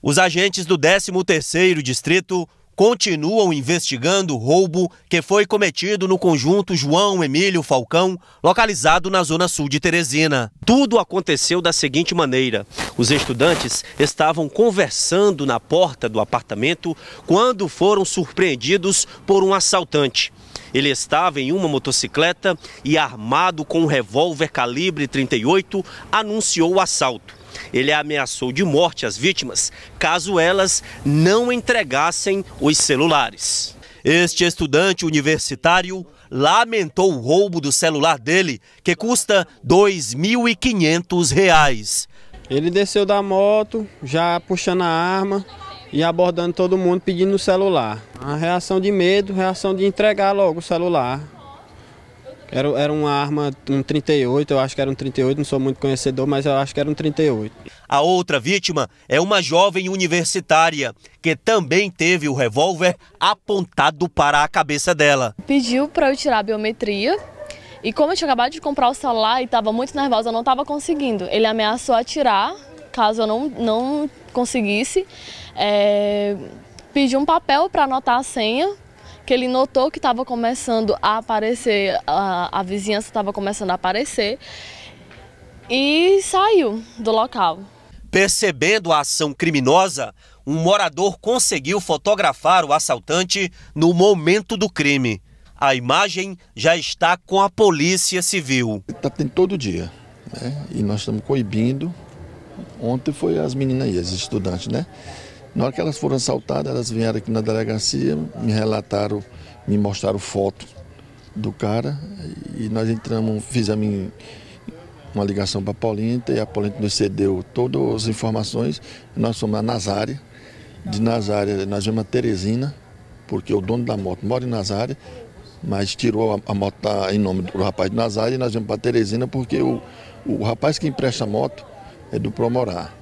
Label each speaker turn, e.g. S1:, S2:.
S1: Os agentes do 13º Distrito continuam investigando o roubo que foi cometido no conjunto João Emílio Falcão, localizado na zona sul de Teresina. Tudo aconteceu da seguinte maneira: os estudantes estavam conversando na porta do apartamento quando foram surpreendidos por um assaltante. Ele estava em uma motocicleta e, armado com um revólver calibre 38, anunciou o assalto. Ele ameaçou de morte as vítimas caso elas não entregassem os celulares. Este estudante universitário lamentou o roubo do celular dele, que custa R$ 2.500. Ele desceu da moto, já
S2: puxando a arma, e abordando todo mundo pedindo o celular. A reação de medo, reação de entregar logo o celular. Era, era uma arma, um 38, eu acho que era um 38, não sou muito conhecedor, mas eu acho que era um 38.
S1: A outra vítima é uma jovem universitária, que também teve o revólver apontado para a cabeça dela.
S3: Pediu para eu tirar a biometria, e como eu tinha acabado de comprar o celular e estava muito nervosa, eu não estava conseguindo. Ele ameaçou atirar caso eu não, não conseguisse, é, pedi um papel para anotar a senha, que ele notou que estava começando a aparecer, a, a vizinhança estava começando a aparecer, e saiu do local.
S1: Percebendo a ação criminosa, um morador conseguiu fotografar o assaltante no momento do crime. A imagem já está com a Polícia Civil. Está tendo todo
S4: dia. Né? E nós estamos coibindo Ontem foi as meninas aí, as estudantes, né? Na hora que elas foram assaltadas, elas vieram aqui na delegacia, me relataram, me mostraram foto do cara e nós entramos, fizemos uma ligação para a Polenta e a Polenta nos cedeu todas as informações. Nós fomos na Nazária, de Nazária nós vimos a Teresina, porque o dono da moto mora em Nazária, mas tirou a, moto tá, em nome do rapaz de Nazária e nós vimos para Teresina porque o, o rapaz que empresta a moto é do Promorar.